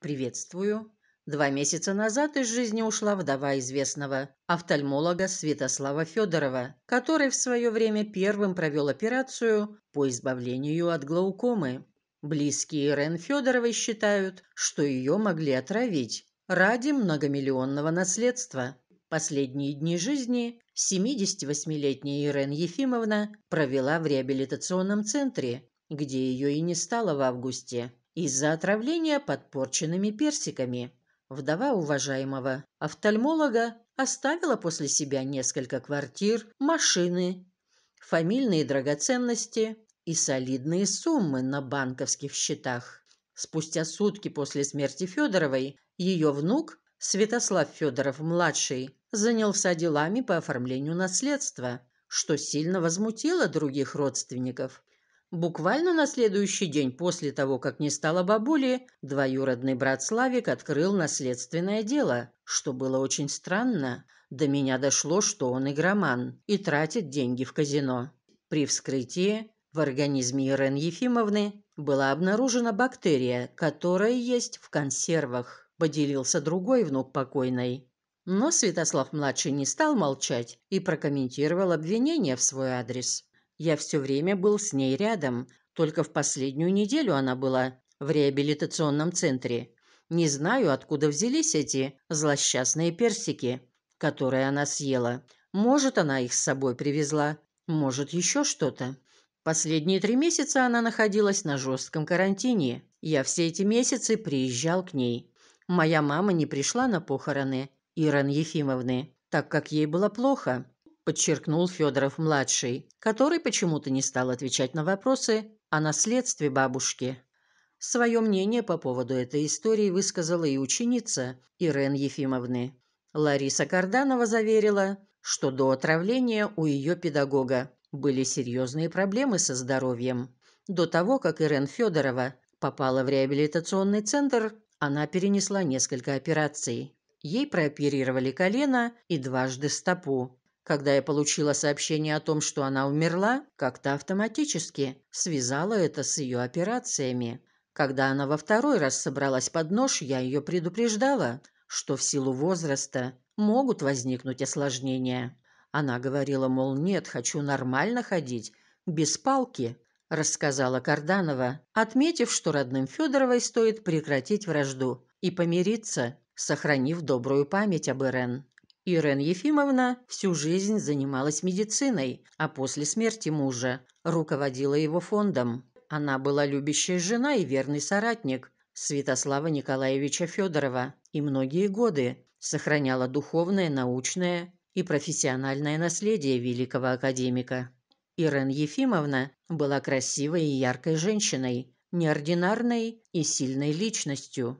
«Приветствую». Два месяца назад из жизни ушла вдова известного офтальмолога Святослава Федорова, который в свое время первым провел операцию по избавлению от глаукомы. Близкие Рен Федоровой считают, что ее могли отравить ради многомиллионного наследства. Последние дни жизни 78-летняя Ирен Ефимовна провела в реабилитационном центре, где ее и не стало в августе из-за отравления подпорченными персиками. Вдова уважаемого офтальмолога оставила после себя несколько квартир, машины, фамильные драгоценности и солидные суммы на банковских счетах. Спустя сутки после смерти Федоровой ее внук Святослав Федоров-младший занялся делами по оформлению наследства, что сильно возмутило других родственников. Буквально на следующий день после того, как не стало бабули, двоюродный брат Славик открыл наследственное дело, что было очень странно. До меня дошло, что он игроман и тратит деньги в казино. При вскрытии в организме Ирен Ефимовны была обнаружена бактерия, которая есть в консервах, поделился другой внук покойной. Но Святослав-младший не стал молчать и прокомментировал обвинение в свой адрес. Я все время был с ней рядом. Только в последнюю неделю она была в реабилитационном центре. Не знаю, откуда взялись эти злосчастные персики, которые она съела. Может, она их с собой привезла, может, еще что-то. Последние три месяца она находилась на жестком карантине. Я все эти месяцы приезжал к ней. Моя мама не пришла на похороны Иран Ефимовны, так как ей было плохо подчеркнул Федоров-младший, который почему-то не стал отвечать на вопросы о наследстве бабушки. Свое мнение по поводу этой истории высказала и ученица Ирен Ефимовны. Лариса Карданова заверила, что до отравления у ее педагога были серьезные проблемы со здоровьем. До того, как Ирен Федорова попала в реабилитационный центр, она перенесла несколько операций. Ей прооперировали колено и дважды стопу. Когда я получила сообщение о том, что она умерла, как-то автоматически связала это с ее операциями. Когда она во второй раз собралась под нож, я ее предупреждала, что в силу возраста могут возникнуть осложнения. Она говорила, мол, нет, хочу нормально ходить, без палки, рассказала Карданова, отметив, что родным Федоровой стоит прекратить вражду и помириться, сохранив добрую память об Ирен. Ирен Ефимовна всю жизнь занималась медициной, а после смерти мужа руководила его фондом. Она была любящая жена и верный соратник Святослава Николаевича Федорова и многие годы сохраняла духовное, научное и профессиональное наследие великого академика. Ирен Ефимовна была красивой и яркой женщиной, неординарной и сильной личностью.